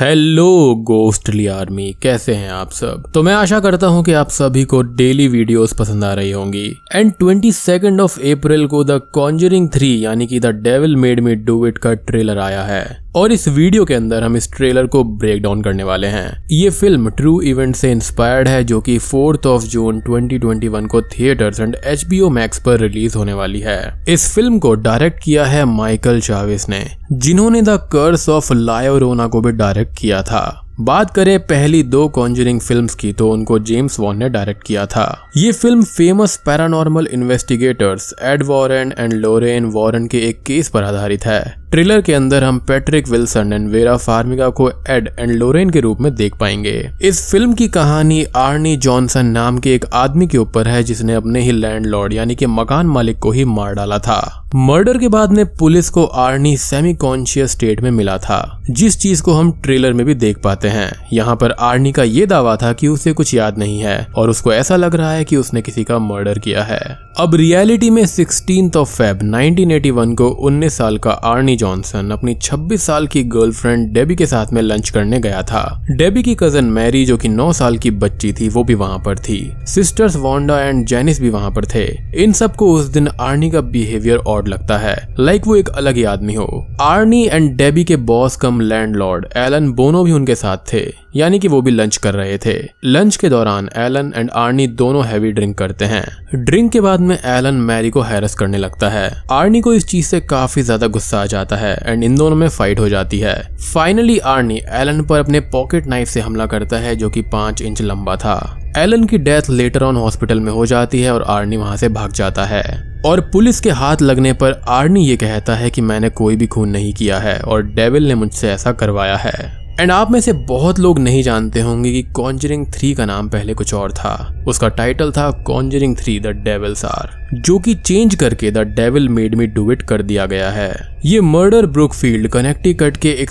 Hello ghostly army कैसे हैं आप सब तो मैं आशा करता हूं कि आप सभी को डेली वीडियोस पसंद आ रही होंगी and twenty second of April को द कॉन्जरिंग थ्री यानी कि the Devil made me do it का ट्रेलर आया है और इस वीडियो के अंदर हम इस ट्रेलर को ब्रेक डाउन करने वाले हैं ये फिल्म ट्रू इवेंट से इंस्पायर्ड है जो कि फोर्थ ऑफ जून 2021 को थिएटर्स एंड एच मैक्स पर रिलीज होने वाली है इस फिल्म को डायरेक्ट किया है माइकल चाविस ने जिन्होंने द कर्स ऑफ लायोरोना को भी डायरेक्ट किया था बात करें पहली दो कॉन्जरिंग फिल्म्स की तो उनको जेम्स वॉन ने डायरेक्ट किया था ये film famous paranormal investigators Ed Warren and Lorraine Warren के एक केस पर आधारित है ट्रेलर के अंदर हम Patrick Wilson and Vera Farmiga को एड एंड लोरेन के रूप में देख पाएंगे इस फिल्म की कहानी आर्नी जॉनसन नाम के एक आदमी के ऊपर है जिसने अपने ही लैंडलॉर्ड यानी कि मकान मालिक को ही मार डाला था मर्डर के बाद में पुलिस को आर्नी सेमी कॉन्शियस स्टेट में मिला था जिस चीज को हम ट्रेलर में भी देख पाते हैं यहाँ पर आर्नी का ये दावा था कि उसे कुछ याद नहीं है और उसको ऐसा लग रहा है कि उसने किसी का मर्डर किया है अब रियलिटी में सिक्सटीन ऑफ फेब 1981 को 19 साल का आर्नी जॉनसन अपनी 26 साल की गर्लफ्रेंड डेबी के साथ में लंच करने गया था डेबी की कजन मैरी जो कि 9 साल की बच्ची थी वो भी वहां पर थी सिस्टर्स वॉन्डा एंड जेनिस भी वहां पर थे इन सबको उस दिन आर्नी का बिहेवियर ऑड लगता है लाइक वो एक अलग ही आदमी हो आर्नी एंड डेबी के boss cum landlord Alan Bono भी उनके साथ थे यानी कि वो भी लंच कर रहे थे लंच के दौरान एलन एंड आर्नी दोनों हैवी ड्रिंक करते हैं ड्रिंक के बाद में एलन मैरी को हैरस करने लगता है आर्नी को इस चीज से काफी ज्यादा गुस्सा आ जाता जाता है एंड इन दोनों में फाइट हो जाती है फाइनली आर्नी एलन पर अपने पॉकेट नाइफ से हमला करता है जो कि पांच इंच लंबा था एलन की डेथ लेटर ऑन हॉस्पिटल में हो जाती है और आर्नी वहां से भाग जाता है और पुलिस के हाथ लगने पर आर्नी ये कहता है कि मैंने कोई भी खून नहीं किया है और डेविल ने मुझसे ऐसा करवाया है एंड आप में से बहुत लोग नहीं जानते होंगे कि कॉन्जरिंग थ्री का नाम पहले कुछ और था उसका टाइटल था कॉन्जरिंग थ्री द डेवल आर जो कि चेंज करके the Devil made me do it कर दिया गया है ये मर्डर ब्रुकफील्ड कनेक्टिकट के एक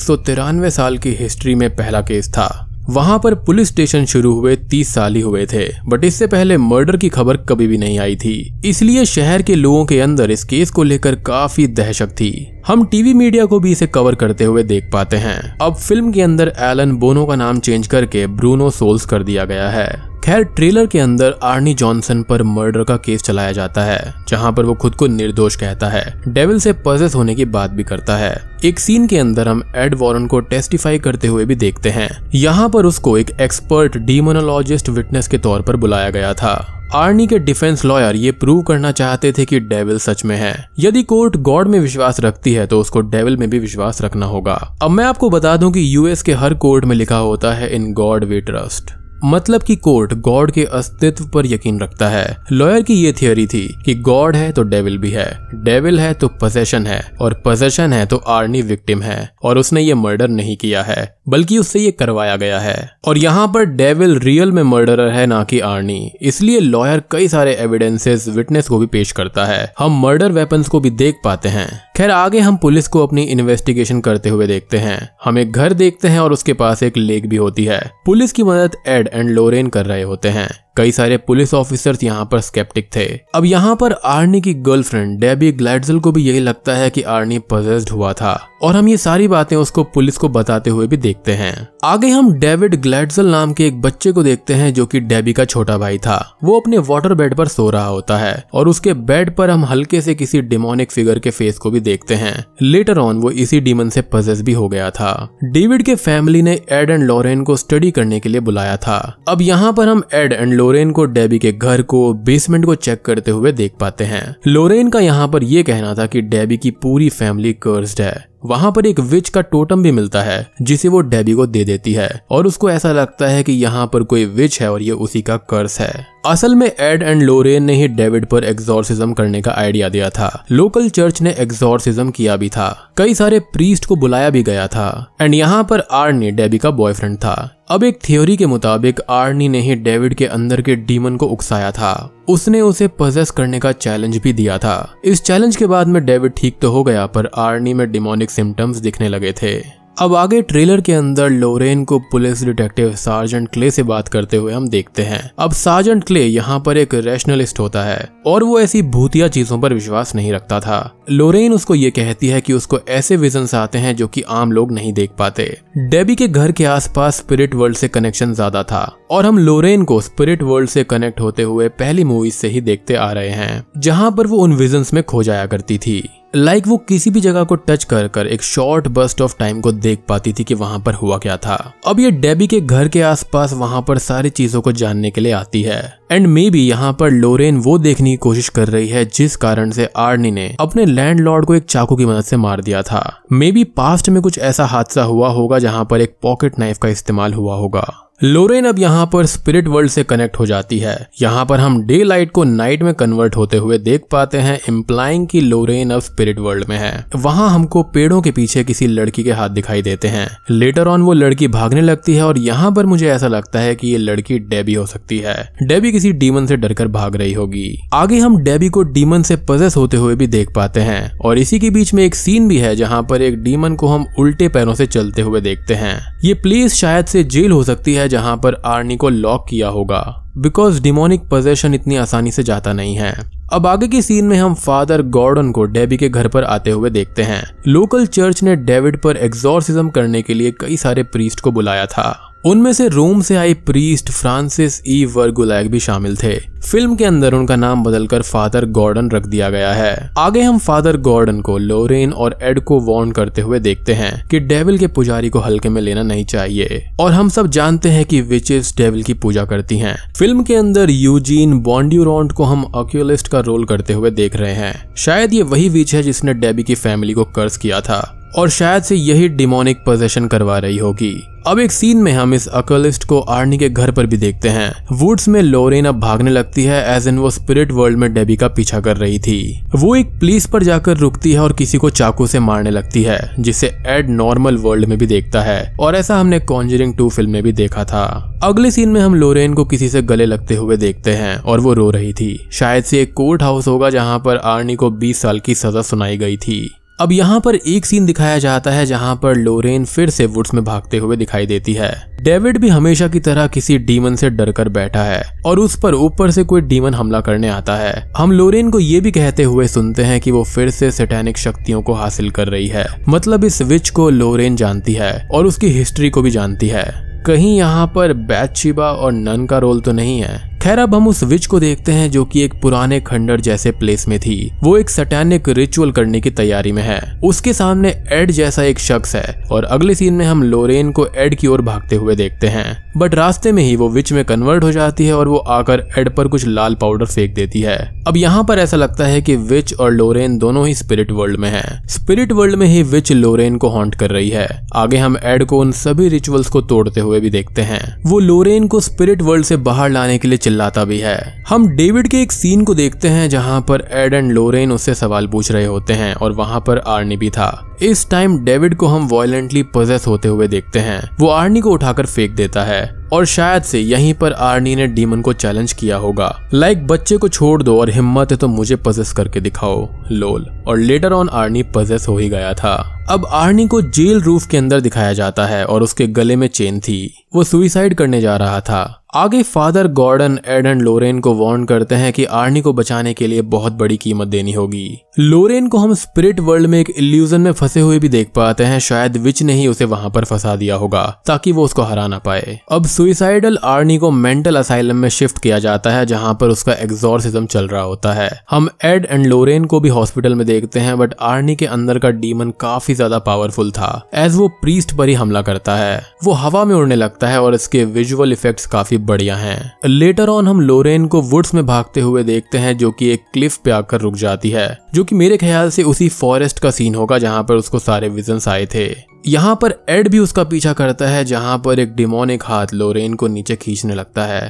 साल की हिस्ट्री में पहला केस था वहां पर पुलिस स्टेशन शुरू हुए तीस साल ही हुए थे बट इससे पहले मर्डर की खबर कभी भी नहीं आई थी इसलिए शहर के लोगों के अंदर इस केस को लेकर काफी दहशत थी हम टीवी मीडिया को भी इसे कवर करते हुए देख पाते हैं अब फिल्म के अंदर एलन बोनो का नाम चेंज करके ब्रूनो सोल्स कर दिया गया है खैर ट्रेलर के अंदर आर्नी जॉनसन पर मर्डर का केस चलाया जाता है जहां पर वो खुद को निर्दोष कहता है डेविल से पजेस होने की बात भी करता है एक सीन के अंदर हम एड वॉरन को टेस्टिफाई करते हुए भी देखते हैं यहाँ पर उसको एक एक्सपर्ट डीमोनोलॉजिस्ट विटनेस के तौर पर बुलाया गया था आर्नी के डिफेंस लॉयर ये प्रूव करना चाहते थे कि डेविल सच में है यदि कोर्ट गॉड में विश्वास रखती है तो उसको डेविल में भी विश्वास रखना होगा अब मैं आपको बता दूं कि यूएस के हर कोर्ट में लिखा होता है इन गॉड वे ट्रस्ट मतलब कि कोर्ट गॉड के अस्तित्व पर यकीन रखता है लॉयर की ये थियोरी थी कि गॉड है तो डेविल भी है डेविल है तो पजेशन है और पजेशन है तो आर्नी विक्टिम है और उसने ये मर्डर नहीं किया है बल्कि उससे ये करवाया गया है और यहाँ पर डेविल रियल में मर्डरर है ना कि आर्नी इसलिए लॉयर कई सारे एविडेंसेस विटनेस को भी पेश करता है हम मर्डर वेपन्स को भी देख पाते हैं खैर आगे हम पुलिस को अपनी इन्वेस्टिगेशन करते हुए देखते हैं हम एक घर देखते हैं और उसके पास एक लेक भी होती है पुलिस की मदद एड एंड लोरेन कर रहे होते हैं कई सारे पुलिस ऑफिसर्स यहाँ पर स्केप्टिक थे अब यहाँ पर आर्नी की गर्लफ्रेंड डेबी ग्लैडजल को भी यही लगता है कि आर्नी पजेस्ड हुआ था और हम ये सारी बातें उसको पुलिस को बताते हुए भी देखते हैं आगे हम डेविड ग्लैडजल नाम के एक बच्चे को देखते हैं जो कि डेबी का छोटा भाई था वो अपने वाटर बेड पर सो रहा होता है और उसके बेड पर हम हल्के से किसी डिमोनिक फिगर के फेस को भी देखते हैं लेटर ऑन वो इसी डीमन से पजेस भी हो गया था डेविड के फैमिली ने एड एंड लॉरेन को स्टडी करने के लिए बुलाया था अब यहाँ पर हम एड एंड लोरेन को डेबी के घर को बेसमेंट को चेक करते हुए देख पाते हैं लोरेन का यहाँ पर यह कहना था कि डेबी की पूरी फैमिली कर्ज है वहां पर एक विच का टोटम भी मिलता है जिसे वो डेबी को दे देती है और उसको ऐसा लगता है कि यहाँ पर कोई विच है और ये उसी का कर्स है असल में एड एंड लोरेन ने ही डेविड पर एग्जॉर्सिज्म करने का आइडिया दिया था लोकल चर्च ने एग्जॉर्सिज्म किया भी था कई सारे प्रीस्ट को बुलाया भी गया था एंड यहाँ पर आर्नी डेबी का बॉयफ्रेंड था अब एक थ्योरी के मुताबिक आर्नी ने ही डेविड के अंदर के डीमन को उकसाया था उसने उसे पजेस करने का चैलेंज भी दिया था इस चैलेंज के बाद में डेविड ठीक तो हो गया पर आर्नी में डिमोनिक सिम्टम्स दिखने लगे थे अब आगे ट्रेलर के अंदर लोरेन को पुलिस डिटेक्टिव सार्जेंट क्ले से बात करते हुए हम देखते हैं अब सार्जेंट क्ले यहाँ पर एक रैशनलिस्ट होता है और वो ऐसी भूतिया चीजों पर विश्वास नहीं रखता था लोरेन उसको ये कहती है कि उसको ऐसे विजन्स आते हैं जो कि आम लोग नहीं देख पाते डेबी के घर के आसपास स्पिरिट वर्ल्ड से कनेक्शन ज्यादा था और हम लोरेन को स्पिरिट वर्ल्ड से कनेक्ट होते हुए पहली मूवीज से ही देखते आ रहे हैं जहाँ पर वो उन विजन्स में खो जाया करती थी लाइक like वो किसी भी जगह को टच कर कर एक शॉर्ट बस्ट ऑफ टाइम को देख पाती थी कि वहां पर हुआ क्या था अब ये डेबी के घर के आसपास वहां पर सारी चीजों को जानने के लिए आती है एंड मे बी यहाँ पर लोरेन वो देखने की कोशिश कर रही है जिस कारण से आर्नी ने अपने लैंडलॉर्ड को एक चाकू की मदद से मार दिया था मे बी पास्ट में कुछ ऐसा हादसा हुआ होगा जहाँ पर एक पॉकेट नाइफ का इस्तेमाल हुआ होगा लोरेन अब यहाँ पर स्पिरिट वर्ल्ड से कनेक्ट हो जाती है यहाँ पर हम डे लाइट को नाइट में कन्वर्ट होते हुए देख पाते हैं इम्प्लाइंग कि लोरेन अब स्पिरिट वर्ल्ड में है वहाँ हमको पेड़ों के पीछे किसी लड़की के हाथ दिखाई देते हैं लेटर ऑन वो लड़की भागने लगती है और यहाँ पर मुझे ऐसा लगता है की ये लड़की डेबी हो सकती है डेबी किसी डीमन से डर भाग रही होगी आगे हम डेबी को डीमन से पजेस होते हुए भी देख पाते हैं और इसी के बीच में एक सीन भी है जहाँ पर एक डीमन को हम उल्टे पैरों से चलते हुए देखते हैं ये प्लेस शायद से जेल हो सकती है जहां पर आर्नी को लॉक किया होगा बिकॉज डिमोनिक पोजेशन इतनी आसानी से जाता नहीं है अब आगे के सीन में हम फादर गॉर्डन को डेबी के घर पर आते हुए देखते हैं लोकल चर्च ने डेविड पर एग्जॉर्सिज्म करने के लिए कई सारे प्रीस्ट को बुलाया था उनमें से रोम से आई प्रीस्ट फ्रांसिस ई वर्गुलैग भी शामिल थे फिल्म के अंदर उनका नाम बदलकर फादर गॉर्डन रख दिया गया है आगे हम फादर गॉर्डन को लोरेन और एड को वार्न करते हुए देखते हैं कि डेविल के पुजारी को हल्के में लेना नहीं चाहिए और हम सब जानते हैं कि विचेस डेविल की पूजा करती हैं। फिल्म के अंदर यूजीन बॉन्ड्यूरॉन्ट को हम अक्यूलिस्ट का का रोल करते हुए देख रहे हैं शायद ये वही विच है जिसने डेबी की फैमिली को कर्ज किया था और शायद से यही डिमोनिक पोजेशन करवा रही होगी अब एक सीन में हम इस अकलिस्ट को आर्नी के घर पर भी देखते हैं वुड्स में लोरेन अब भागने लगती है एज इन वो स्पिरिट वर्ल्ड में डेबी का पीछा कर रही थी वो एक पुलिस पर जाकर रुकती है और किसी को चाकू से मारने लगती है जिसे एड नॉर्मल वर्ल्ड में भी देखता है और ऐसा हमने कॉन्जरिंग टू फिल्म में भी देखा था अगले सीन में हम लोरेन को किसी से गले लगते हुए देखते हैं और वो रो रही थी शायद से एक कोर्ट हाउस होगा जहाँ पर आर्नी को बीस साल की सजा सुनाई गई थी अब यहाँ पर एक सीन दिखाया जाता है जहाँ पर लोरेन फिर से वुड्स में भागते हुए दिखाई देती है डेविड भी हमेशा की तरह किसी डीमन से डरकर बैठा है और उस पर ऊपर से कोई डीमन हमला करने आता है हम लोरेन को ये भी कहते हुए सुनते हैं कि वो फिर से सेटेनिक शक्तियों को हासिल कर रही है मतलब इस विच को लोरेन जानती है और उसकी हिस्ट्री को भी जानती है कहीं यहाँ पर बैचिबा और नन का रोल तो नहीं है खैर अब हम उस विच को देखते हैं जो कि एक पुराने खंडर जैसे प्लेस में थी वो एक सटैनिक रिचुअल करने की तैयारी में है उसके सामने एड जैसा एक शख्स है और अगले सीन में हम लोरेन को एड की ओर भागते हुए देखते हैं बट रास्ते में ही वो विच में कन्वर्ट हो जाती है और वो आकर एड पर कुछ लाल पाउडर फेंक देती है अब यहाँ पर ऐसा लगता है कि विच और लोरेन दोनों ही स्पिरिट वर्ल्ड में है स्पिरिट वर्ल्ड में ही विच लोरेन को हॉन्ट कर रही है आगे हम एड को उन सभी रिचुअल्स को तोड़ते हुए भी देखते हैं वो लोरेन को स्पिरिट वर्ल्ड से बाहर लाने के लिए चिल्लाता भी है हम डेविड के एक सीन को देखते हैं जहाँ पर एड एंड लोरेन उससे सवाल पूछ रहे होते हैं और वहाँ पर आर्नी भी था इस टाइम डेविड को हम वॉयलेंटली पोजेस होते हुए देखते हैं वो आर्नी को उठाकर फेंक देता है और शायद से यहीं पर आर्नी ने डीमन को चैलेंज किया होगा लाइक like, बच्चे को छोड़ दो और हिम्मत है तो मुझे पजेस करके दिखाओ लोल और लेटर ऑन आर्नी पजेस हो ही गया था अब आर्नी को जेल रूफ के अंदर दिखाया जाता है और उसके गले में चेन थी वो सुइसाइड करने जा रहा था आगे Father Gordon Ed and Lorraine को वार्न करते हैं कि आर्नी को बचाने के लिए बहुत बड़ी कीमत देनी होगी लोरेन को हम स्पिरिट वर्ल्ड में एक इल्यूजन में फंसे हुए भी देख पाते हैं शायद विच ने ही उसे वहां पर फंसा दिया होगा ताकि वो उसको हरा ना पाए अब सुइसाइडल आर्नी को मेंटल असाइलम में शिफ्ट किया जाता है जहां पर उसका एग्जॉर्सिज्म चल रहा होता है हम एड एंड लोरेन को भी हॉस्पिटल में देखते हैं बट आर्नी के अंदर का डीमन काफी ज्यादा पावरफुल था एज वो प्रीस्ट पर ही हमला करता है वो हवा में उड़ने लगता है और इसके विजुअल इफेक्ट काफी काफी बढ़िया हैं लेटर ऑन हम लोरेन को वुड्स में भागते हुए देखते हैं जो कि एक क्लिफ पे आकर रुक जाती है जो कि मेरे ख्याल से उसी फॉरेस्ट का सीन होगा जहां पर उसको सारे विजन आए थे यहाँ पर एड भी उसका पीछा करता है जहां पर एक डिमोनिक हाथ लोरेन को नीचे खींचने लगता है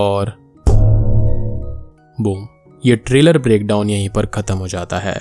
और बूम ये ट्रेलर ब्रेकडाउन यहीं पर खत्म हो जाता है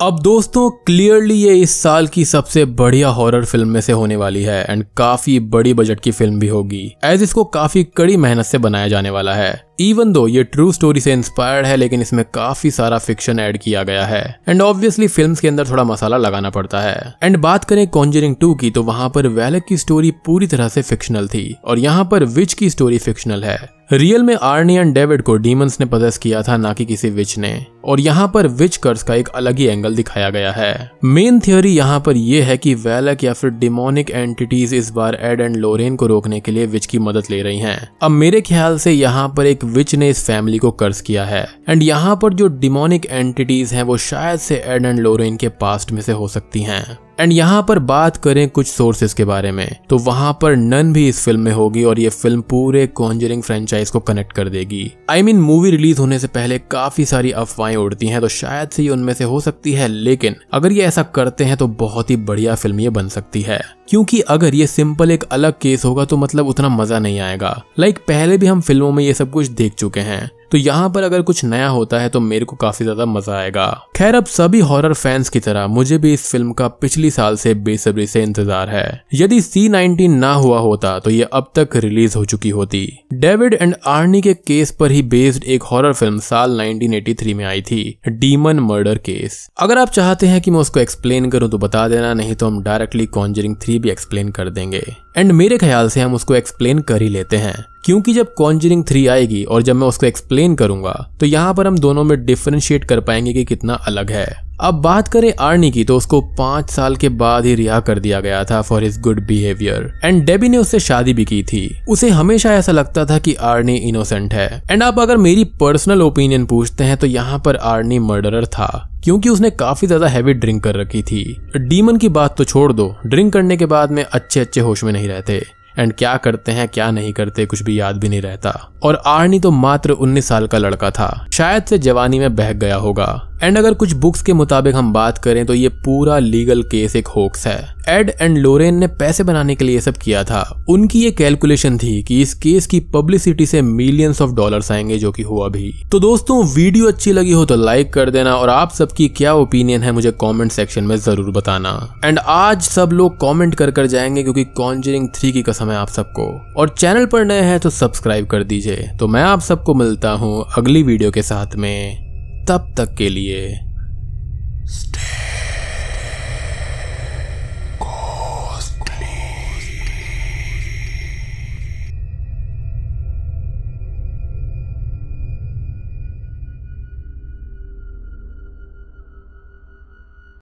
अब दोस्तों क्लियरली ये इस साल की सबसे बढ़िया हॉरर फिल्म में से होने वाली है एंड काफी बड़ी बजट की फिल्म भी होगी एज इसको काफी कड़ी मेहनत से बनाया जाने वाला है इवन दो ये ट्रू स्टोरी से इंस्पायर्ड है लेकिन इसमें काफी सारा फिक्शन ऐड किया गया है एंड ऑब्वियसली फिल्म के अंदर थोड़ा मसाला लगाना पड़ता है एंड बात करें कॉन्जरिंग टू की तो वहां पर वैलक की स्टोरी पूरी तरह से फिक्शनल थी और यहाँ पर विच की स्टोरी फिक्शनल है रियल में आर्नी एंड डेविड को डीमंस ने पदस्थ किया था ना कि किसी विच ने और यहाँ पर विच कर्स का एक अलग ही एंगल दिखाया गया है मेन थ्योरी यहाँ पर यह है कि वैलक या फिर डिमोनिक एंटिटीज इस बार एड एंड लोरेन को रोकने के लिए विच की मदद ले रही हैं। अब मेरे ख्याल से यहाँ पर एक एक विच ने इस फैमिली को कर्ज किया है एंड यहाँ पर जो डिमोनिक एंटिटीज हैं वो शायद से एड एंड लोरेन के पास्ट में से हो सकती हैं एंड यहाँ पर बात करें कुछ सोर्सेस के बारे में तो वहां पर नन भी इस फिल्म में होगी और ये फिल्म पूरे कॉन्जरिंग फ्रेंचाइज को कनेक्ट कर देगी आई मीन मूवी रिलीज होने से पहले काफी सारी अफवाहें उड़ती हैं तो शायद से ये उनमें से हो सकती है लेकिन अगर ये ऐसा करते हैं तो बहुत ही बढ़िया फिल्म ये बन सकती है क्योंकि अगर ये सिंपल एक अलग केस होगा तो मतलब उतना मजा नहीं आएगा लाइक like पहले भी हम फिल्मों में ये सब कुछ देख चुके हैं तो यहाँ पर अगर कुछ नया होता है तो मेरे को काफी ज्यादा मजा आएगा खैर अब सभी हॉरर फैंस की तरह मुझे भी इस फिल्म का पिछली साल से बेसब्री से इंतजार है यदि सी नाइनटीन ना हुआ होता तो ये अब तक रिलीज हो चुकी होती डेविड एंड आर्नी के केस पर ही बेस्ड एक हॉरर फिल्म साल 1983 में आई थी डीमन मर्डर केस अगर आप चाहते हैं कि मैं उसको एक्सप्लेन करूं तो बता देना नहीं तो हम डायरेक्टली कॉन्जरिंग थ्री भी एक्सप्लेन कर देंगे एंड मेरे ख्याल से हम उसको एक्सप्लेन कर ही लेते हैं क्योंकि जब कॉन्जरिंग थ्री आएगी और जब मैं उसको एक्सप्लेन करूंगा तो यहाँ पर हम दोनों में डिफ्रेंशिएट कर पाएंगे कि कितना अलग है अब बात करें आर्नी की तो उसको पांच साल के बाद ही रिहा कर दिया गया था for his good behaviour and Debbie ने उससे शादी भी की थी उसे हमेशा ऐसा लगता था कि आर्नी इनोसेंट है एंड आप अगर मेरी पर्सनल ओपिनियन पूछते हैं तो यहाँ पर आर्नी मर्डरर था क्योंकि उसने काफी ज्यादा हैवी ड्रिंक कर रखी थी डीमन की बात तो छोड़ दो ड्रिंक करने के बाद में अच्छे अच्छे होश में नहीं रहते एंड क्या करते हैं क्या नहीं करते कुछ भी याद भी नहीं रहता और आर्नी तो मात्र 19 साल का लड़का था शायद से जवानी में बह गया होगा एंड अगर कुछ बुक्स के मुताबिक हम बात करें तो ये पूरा लीगल केस एक होक्स है एड एंड लोरेन ने पैसे बनाने के लिए सब किया था उनकी ये कैलकुलेशन थी कि इस केस की पब्लिसिटी से मिलियंस ऑफ डॉलर्स आएंगे जो कि हुआ भी तो दोस्तों वीडियो अच्छी लगी हो तो लाइक कर देना और आप सबकी क्या ओपिनियन है मुझे कमेंट सेक्शन में जरूर बताना एंड आज सब लोग कमेंट कर कर जाएंगे क्योंकि कॉन्जरिंग थ्री की कसम है आप सबको और चैनल पर नए हैं तो सब्सक्राइब कर दीजिए तो मैं आप सबको मिलता हूँ अगली वीडियो के साथ में तब तक के लिए Stay.